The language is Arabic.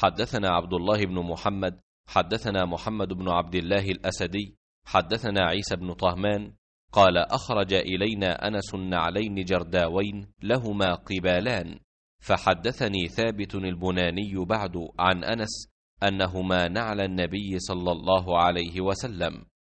حدثنا عبد الله بن محمد حدثنا محمد بن عبد الله الأسدي حدثنا عيسى بن طهمان قال أخرج إلينا أنس نعلين جرداوين لهما قبالان فحدثني ثابت البناني بعد عن أنس أنهما نعل النبي صلى الله عليه وسلم